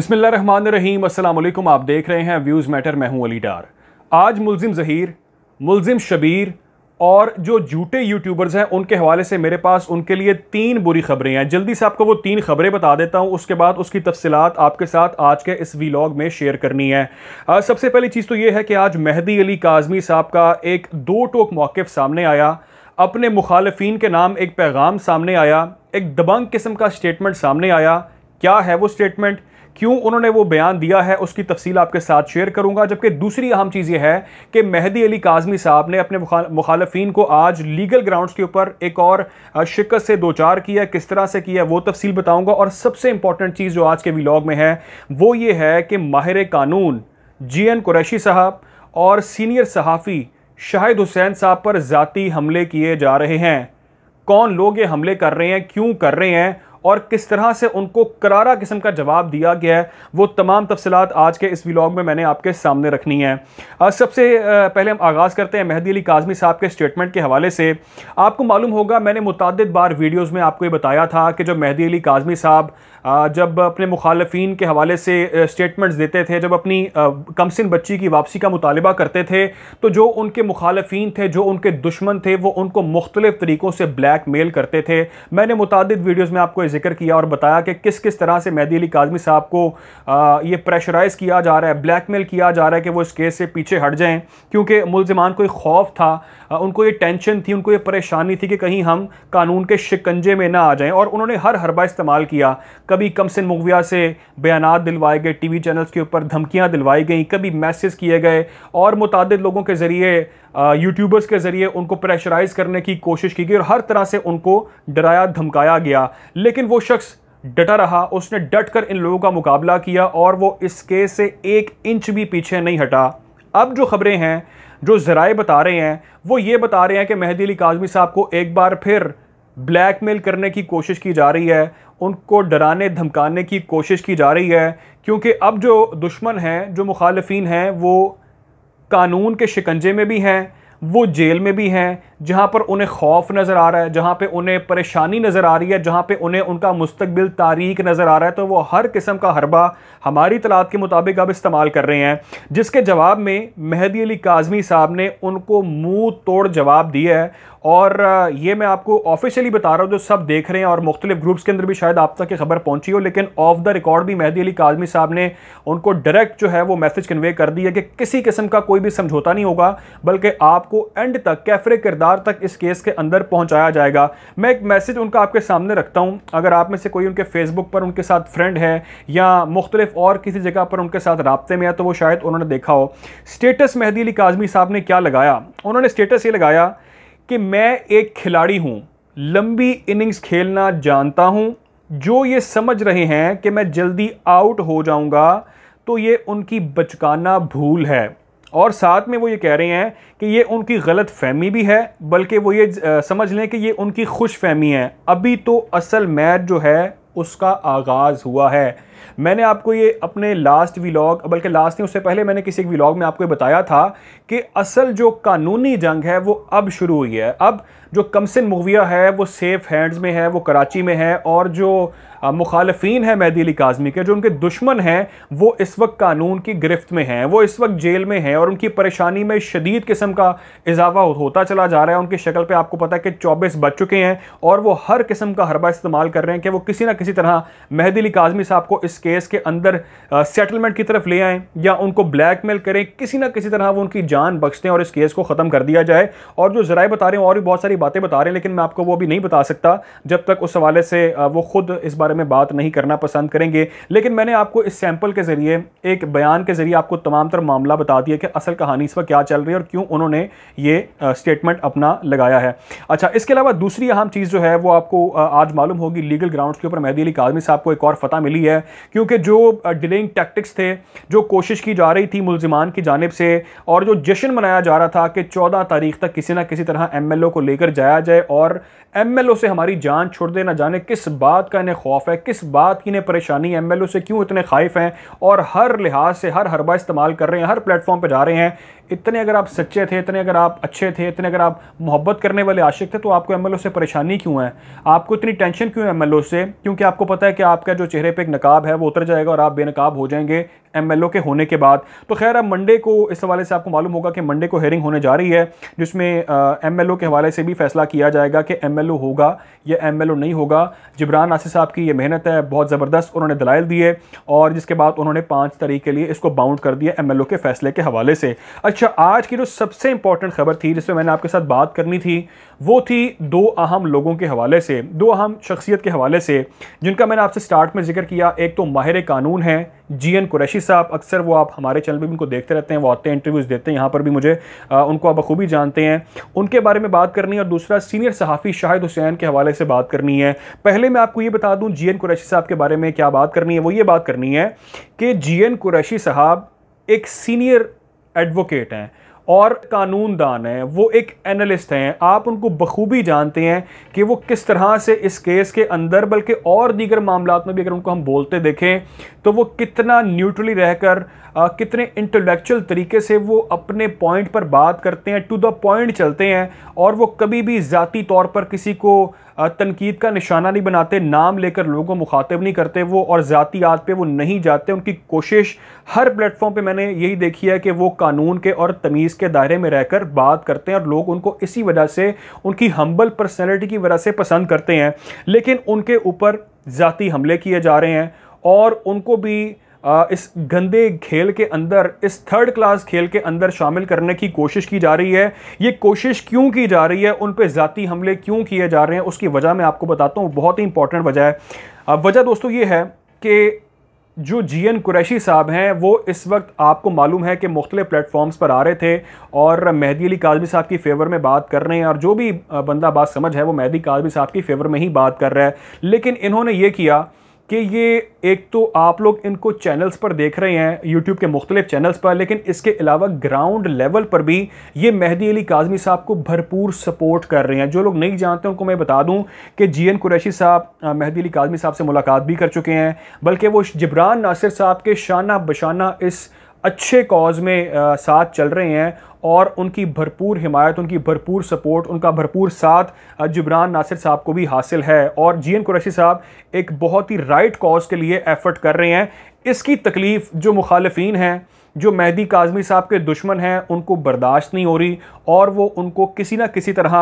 रहीम अल्लाम आप देख रहे हैं व्यूज़ मैटर मैं हूं अली डार आज मुलिम जहीर मुलिम शबीर और जो जूटे यूट्यूबर्स हैं उनके हवाले से मेरे पास उनके लिए तीन बुरी खबरें हैं जल्दी से आपको वो तीन खबरें बता देता हूं उसके बाद उसकी तफसलत आपके साथ आज के इस वीलॉग में शेयर करनी है सबसे पहली चीज़ तो ये है कि आज मेहदी अली काजमी साहब का एक दो टोक मौक़ सामने आया अपने मुखालफन के नाम एक पैगाम सामने आया एक दबंग किस्म का स्टेटमेंट सामने आया क्या है वो स्टेटमेंट क्यों उन्होंने वो बयान दिया है उसकी तफसील आपके साथ शेयर करूंगा जबकि दूसरी अहम चीज़ यह है कि मेहदी अली काजमी साहब ने अपने मुखालफी को आज लीगल ग्राउंड्स के ऊपर एक और शिकस्त से दो चार किया किस तरह से किया वो तफसील बताऊँगा और सबसे इंपॉर्टेंट चीज़ जो आज के वीलॉग में है वो ये है कि माहिर कानून जी एन कुरैशी साहब और सीनियर सहाफ़ी शाहिद हुसैन साहब पर ज़ाती हमले किए जा रहे हैं कौन लोग ये हमले कर रहे हैं क्यों कर रहे हैं और किस तरह से उनको करारा किस्म का जवाब दिया गया है वो तमाम तफसलत आज के इस व्लॉग में मैंने आपके सामने रखनी है सबसे पहले हम आगाज़ करते हैं मेहदी अली काजमी साहब के स्टेटमेंट के हवाले से आपको मालूम होगा मैंने मुतद बार वीडियोज़ में आपको ये बताया था कि जब मेहदी अली काजमी साहब जब अपने मुखालफी के हवाले से स्टेटमेंट्स देते थे जब अपनी कमसिन बच्ची की वापसी का मुतालबा करते थे तो जो उनके मुखालफन थे जो उनके दुश्मन थे वो उनको मुख्तलिफ तरीक़ों से ब्लैक मेल करते थे मैंने मुतद वीडियोज़ में आपको जिक्र किया और बताया कि किस किस तरह से मेहदी अली काजमी साहब को ये प्रेशराइज़ किया जा रहा है ब्लैकमेल किया जा रहा है कि वो इस केस से पीछे हट जाएँ क्योंकि मुलजमान को एक खौफ था उनको ये टेंशन थी उनको ये परेशानी थी कि कहीं हम कानून के शिकंजे में ना आ जाएं और उन्होंने हर हरबा इस्तेमाल किया कभी कमसिन मुगविया से बयान दिलवाए गए टी वी चैनल्स के ऊपर धमकियाँ दिलवाई गई कभी मैसेज किए गए और मुतद लोगों के ज़रिए यूट्यूबर्स के ज़रिए उनको प्रेशराइज़ करने की कोशिश की गई और हर तरह से उनको डराया धमकाया गया लेकिन वो शख्स डटा रहा उसने डट कर इन लोगों का मुकाबला किया और वो इस केस से एक इंच भी पीछे नहीं हटा अब जो खबरें हैं जो जराए बता रहे हैं वो ये बता रहे हैं कि महदी अली काजमी साहब को एक बार फिर ब्लैकमेल करने की कोशिश की जा रही है उनको डराने धमकाने की कोशिश की जा रही है क्योंकि अब जो दुश्मन हैं जो मुखालफी हैं वो कानून के शिकंजे में भी हैं वो जेल में भी हैं जहाँ पर उन्हें खौफ नज़र आ रहा है जहाँ पे उन्हें परेशानी नज़र आ रही है जहाँ पे उन्हें उनका मुस्तबिल तारीख नज़र आ रहा है तो वो हर किस्म का हरबा हमारी तलाद के मुताबिक अब इस्तेमाल कर रहे हैं जिसके जवाब में मेहदी अली काजमी साहब ने उनको मुँह तोड़ जवाब दिया है और ये मैं आपको ऑफिशियली बता रहा हूँ जो सब देख रहे हैं और मुख्तलिफ ग्रुप्स के अंदर भी शायद आप तक ये खबर पहुँची हो लेकिन ऑफ द रिकॉर्ड भी मेहदी अली काजमी साहब ने उनको डायरेक्ट जो है वो मैसेज कन्वे कर दिया कि किसी किस्म का कोई भी समझौता नहीं होगा बल्कि आपको एंड तक कैफरे किरदार आर तक इस केस के अंदर पहुंचाया जाएगा मैं एक मैसेज उनका आपके सामने रखता हूं अगर आप में से कोई उनके फेसबुक पर उनके साथ फ्रेंड है या मुख्तलिफ और किसी जगह पर उनके साथ रबते में है तो वो शायद उन्होंने देखा हो स्टेटस मेहदी अली काजमी साहब ने क्या लगाया उन्होंने स्टेटस ये लगाया कि मैं एक खिलाड़ी हूँ लंबी इनिंग्स खेलना जानता हूँ जो ये समझ रहे हैं कि मैं जल्दी आउट हो जाऊँगा तो ये उनकी बचकाना भूल है और साथ में वो ये कह रहे हैं कि ये उनकी गलत फहमी भी है बल्कि वो ये समझ लें कि ये उनकी खुश फहमी है अभी तो असल मैच जो है उसका आगाज़ हुआ है मैंने आपको ये अपने लास्ट व्लॉग बल्कि लास्ट नहीं उससे पहले मैंने किसी एक व्लॉग में आपको बताया था कि असल जो कानूनी जंग है वो अब शुरू हुई है अब जो कमसिन मुविया है वो सेफ़ हैंड्स में है वो कराची में है और जो मुखालफन है मैदी अली काजमी के जो उनके दुश्मन हैं वो इस वक्त कानून की गिरफ्त में हैं वो इस वक्त जेल में हैं और उनकी परेशानी में शदीद किस्म का इजाफा होता चला जा रहा है उनकी शक्ल पे आपको पता है कि चौबीस बज चुके हैं और वो हर किस्म का हरबा इस्तेमाल कर रहे हैं कि वो किसी ना किसी तरह मेहदी अली काजमी साहब को इस इस केस के अंदर सेटलमेंट की तरफ ले आएँ या उनको ब्लैकमेल करें किसी ना किसी तरह वो उनकी जान बख्शते हैं और इस केस को ख़त्म कर दिया जाए और जो ज़राए बता रहे हैं और भी बहुत सारी बातें बता रहे हैं लेकिन मैं आपको वो भी नहीं बता सकता जब तक उस हवाले से वो खुद इस बारे में बात नहीं करना पसंद करेंगे लेकिन मैंने आपको इस सैम्पल के ज़रिए एक बयान के ज़रिए आपको तमाम तर मामला बता दिया कि असल कहानी इस पर क्या चल रही है और क्यों उन्होंने ये स्टेटमेंट अपना लगाया है अच्छा इसके अलावा दूसरी अहम चीज़ जो है वो आपको आज मालूम होगी लीगल ग्राउंड के ऊपर मेहदी अली कादमी साहब को एक और फतह मिली है क्योंकि जो डिलेइंग टैक्टिक्स थे जो कोशिश की जा रही थी मुलजमान की जानब से और जो जश्न मनाया जा रहा था कि चौदह तारीख तक किसी ना किसी तरह एम को लेकर जाया जाए और एमएलओ से हमारी जान छोड़ दे ना जाने किस बात का इन्हें खौफ है किस बात की इन्हें परेशानी एमएलओ से क्यों इतने खाइफ हैं और हर लिहाज से हर हरबा इस्तेमाल कर रहे हैं हर प्लेटफॉर्म पर जा रहे हैं इतने अगर आप सच्चे थे इतने अगर आप अच्छे थे इतने अगर आप मोहब्बत करने वाले आशिक थे तो आपको एमएलओ से परेशानी क्यों है आपको इतनी टेंशन क्यों है एमएलओ से क्योंकि आपको पता है कि आपका जो चेहरे पर एक नकाब है वो उतर जाएगा और आप बेनकाब हो जाएंगे एमएलओ के होने के बाद तो खैर अब मंडे को इस हवाले से आपको मालूम होगा कि मंडे को हेयरिंग होने जा रही है जिसमें एमएलओ के हवाले से भी फैसला किया जाएगा कि एमएलओ होगा या एमएलओ नहीं होगा जिब्रान आसिफ साहब की ये मेहनत है बहुत ज़बरदस्त उन्होंने दलाइल दिए और जिसके बाद उन्होंने पाँच तारीख के लिए इसको बाउंड कर दिया एम के फैसले के हवाले से अच्छा आज की जो सबसे इंपॉर्टेंट खबर थी जिसमें मैंने आपके साथ बात करनी थी वो थी दो अहम लोगों के हवाले से दो अहम शख्सियत के हवाले से जिनका मैंने आपसे स्टार्ट में जिक्र किया एक तो माहिर कानून हैं जी एन कुरैशी साहब अक्सर वो आप हमारे चैनल पर भी उनको देखते रहते हैं वो आते हैं इंटरव्यूज़ देते हैं यहाँ पर भी मुझे आ, उनको आप बखूबी जानते हैं उनके बारे में बात करनी है और दूसरा सीनियर सहाफ़ी शाहिद हुसैन के हवाले से बात करनी है पहले मैं आपको ये बता दूँ जी एन कुरैशी साहब के बारे में क्या बात करनी है वो ये बात करनी है कि जी एन कुरैशी साहब एक सीनियर एडवोकेट हैं और कानून दान हैं वो एक एनालिस्ट हैं आप उनको बखूबी जानते हैं कि वो किस तरह से इस केस के अंदर बल्कि और दीगर मामला में भी अगर उनको हम बोलते देखें तो वो कितना न्यूट्रली रहकर कितने इंटेलेक्चुअल तरीके से वो अपने पॉइंट पर बात करते हैं टू द पॉइंट चलते हैं और वो कभी भी ज़ाती तौर पर किसी को तनकीद का निशाना नहीं बनाते नाम लेकर लोगों को मुखातब नहीं करते वो और ज़ातियात पर वो नहीं जाते उनकी कोशिश हर प्लेटफॉर्म पर मैंने यही देखी है कि वो कानून के और तमीज़ के दायरे में रहकर बात करते हैं और लोग उनको इसी वजह से उनकी हम्बल पर्सनैलिटी की वजह से पसंद करते हैं लेकिन उनके ऊपर ज़ाती हमले किए जा रहे हैं और उनको भी इस गंदे खेल के अंदर इस थर्ड क्लास खेल के अंदर शामिल करने की कोशिश की जा रही है ये कोशिश क्यों की जा रही है उन पर ज़ाती हमले क्यों किए जा रहे हैं उसकी वजह मैं आपको बताता हूँ बहुत ही इंपॉर्टेंट वजह है वजह दोस्तों ये है कि जो जी एन कुरैशी साहब हैं वो इस वक्त आपको मालूम है कि मुख्तलिफ प्लेटफॉर्म्स पर आ रहे थे और मेहदी अली काजमी साहब की फेवर में बात कर रहे हैं और जो भी बंदा बात समझ है वो मेहदी काजमी साहब की फेवर में ही बात कर रहा है लेकिन इन्होंने ये किया कि ये एक तो आप लोग इनको चैनल्स पर देख रहे हैं यूट्यूब के मुख्तलिफ चैनल्स पर लेकिन इसके अलावा ग्राउंड लेवल पर भी ये मेहदी अली काजमी साहब को भरपूर सपोर्ट कर रहे हैं जो लोग नहीं जानते उनको मैं बता दूं कि जी एन कुरैशी साहब मेहदी अली काजमी साहब से मुलाकात भी कर चुके हैं बल्कि वो जबरान नासिर साहब के शाना बशाना इस अच्छे कॉज में आ, साथ चल रहे हैं और उनकी भरपूर हिमायत उनकी भरपूर सपोर्ट उनका भरपूर साथ जुबरान नासिर साहब को भी हासिल है और जी एन कुरैशी साहब एक बहुत ही राइट कॉज के लिए एफर्ट कर रहे हैं इसकी तकलीफ़ जो मुखालफन हैं जो मेहदी काजमी साहब के दुश्मन हैं उनको बर्दाश्त नहीं हो रही और वो उनको किसी ना किसी तरह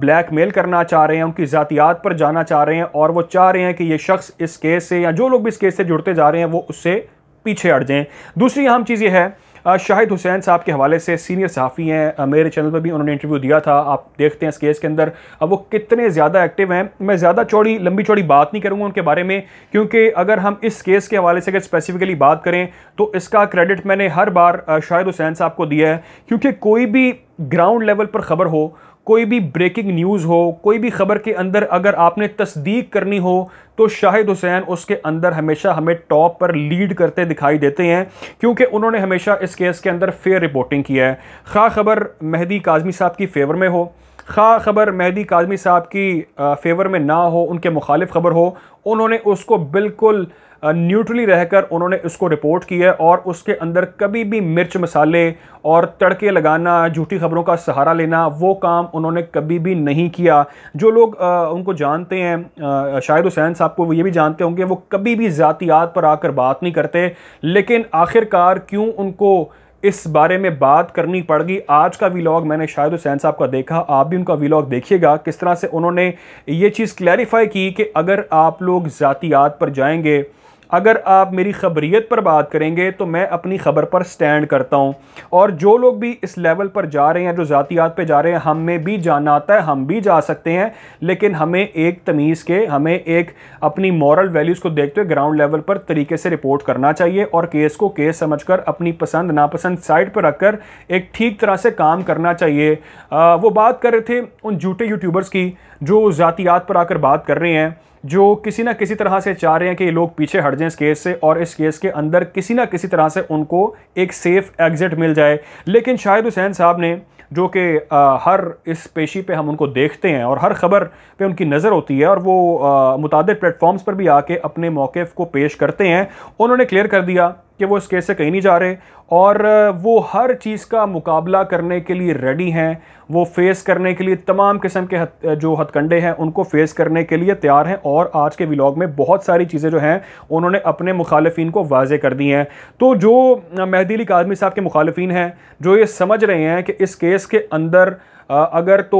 ब्लैक मेल करना चाह रहे हैं उनकी ज़ातियात पर जाना चाह रहे हैं और वो चाह रहे हैं कि ये शख्स इस केस से या जो लोग भी इस केस से जुड़ते जा रहे हैं वो उससे पीछे हट जाएँ दूसरी अहम चीज़ यह है शाहिद हुसैन साहब के हवाले से सीनियर सहाफ़ी हैं मेरे चैनल पर भी उन्होंने इंटरव्यू दिया था आप देखते हैं इस केस के अंदर अब वो कितने ज़्यादा एक्टिव हैं मैं ज़्यादा चौड़ी लंबी चौड़ी बात नहीं करूँगा उनके बारे में क्योंकि अगर हम इस केस के हवाले से अगर स्पेसिफिकली बात करें तो इसका क्रेडिट मैंने हर बार शाहिद हुसैन साहब को दिया है क्योंकि कोई भी ग्राउंड लेवल पर ख़बर हो कोई भी ब्रेकिंग न्यूज़ हो कोई भी खबर के अंदर अगर आपने तस्दीक करनी हो तो शाहिद हुसैन उसके अंदर हमेशा हमें टॉप पर लीड करते दिखाई देते हैं क्योंकि उन्होंने हमेशा इस केस के अंदर फेयर रिपोर्टिंग की है खा खबर मेहदी काजमी साहब की फेवर में हो खा खबर मेहदी काजमी साहब की फेवर में ना हो उनके मुखालिफ खबर हो उन्होंने उसको बिल्कुल न्यूट्रली रहकर उन्होंने उसको रिपोर्ट किया और उसके अंदर कभी भी मिर्च मसाले और तड़के लगाना झूठी खबरों का सहारा लेना वो काम उन्होंने कभी भी नहीं किया जो लोग आ, उनको जानते हैं शाहिद हुसैन साहब को वो ये भी जानते होंगे वो कभी भी ज़ातियात पर आकर बात नहीं करते लेकिन आखिरकार क्यों उनको इस बारे में बात करनी पड़गी आज का वीलॉग मैंने शायद हुसैन साहब का देखा आप भी उनका वीलॉग देखिएगा किस तरह से उन्होंने ये चीज़ क्लैरिफाई की कि अगर आप लोग ज़ातियात पर जाएंगे अगर आप मेरी खबरीत पर बात करेंगे तो मैं अपनी ख़बर पर स्टैंड करता हूँ और जो लोग भी इस लेवल पर जा रहे हैं जो ज़ातियात पर जा रहे हैं हमें भी जाना आता है हम भी जा सकते हैं लेकिन हमें एक तमीज़ के हमें एक अपनी मॉरल वैल्यूज़ को देखते हुए ग्राउंड लेवल पर तरीके से रिपोर्ट करना चाहिए और केस को केस कर अपनी पसंद नापसंद साइड पर रखकर एक ठीक तरह से काम करना चाहिए आ, वो बात कर रहे थे उन झूठे यूट्यूबर्स की जो ज़ातियात पर आकर बात कर रहे हैं जो किसी ना किसी तरह से चाह रहे हैं कि लोग पीछे हट जाएं इस केस से और इस केस के अंदर किसी ना किसी तरह से उनको एक सेफ़ एग्ज़िट मिल जाए लेकिन शाहिद हुसैन साहब ने जो कि हर इस पेशी पे हम उनको देखते हैं और हर ख़बर पे उनकी नज़र होती है और वो मुतद प्लेटफॉर्म्स पर भी आके अपने मौक़ को पेश करते हैं उन्होंने क्लियर कर दिया कि वो इस केस से कहीं नहीं जा रहे और वो हर चीज़ का मुकाबला करने के लिए रेडी हैं वो फेस करने के लिए तमाम किस्म के हत, जो हथकंडे हैं उनको फेस करने के लिए तैयार हैं और आज के व्लॉग में बहुत सारी चीज़ें जो हैं उन्होंने अपने मुखालफन को वाजे कर दी हैं तो जो मेहदी अली कादमी साहब के मुखालफी हैं जो ये समझ रहे हैं कि इस केस के अंदर अगर तो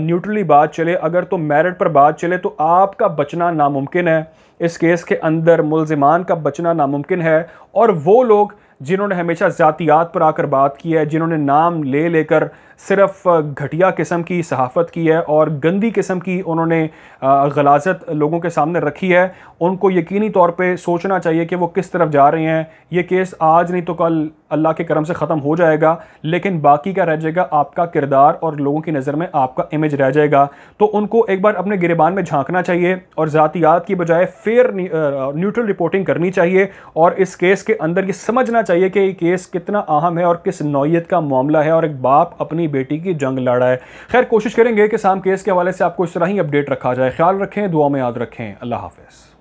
न्यूट्रली बात चले अगर तो मेरिट पर बात चले तो आपका बचना नामुमकिन है इस केस के अंदर मुलजमान का बचना नामुमकिन है और वो लोग जिन्होंने हमेशा ज़ातियात पर आकर बात की है जिन्होंने नाम ले लेकर सिर्फ घटिया किस्म की सहाफ़त की है और गंदी किस्म की उन्होंने गलाजत लोगों के सामने रखी है उनको यकीनी तौर पे सोचना चाहिए कि वो किस तरफ जा रहे हैं ये केस आज नहीं तो कल अल्लाह के करम से ख़त्म हो जाएगा लेकिन बाकी का रह जाएगा आपका किरदार और लोगों की नज़र में आपका इमेज रह जाएगा तो उनको एक बार अपने गिरबान में झांकना चाहिए और ज़ातियात की बजाय फेयर न्यूट्रल रिपोर्टिंग करनी चाहिए और इस केस के अंदर ये समझना चाहिए कि ये केस कितना अहम है और किस नौीय का मामला है और एक बाप अपनी अपनी बेटी की जंग लड़ा है खैर कोशिश करेंगे कि साम केस के हवाले से आपको इस तरह ही अपडेट रखा जाए ख्याल रखें दुआ में याद रखें अल्लाह हाफिज़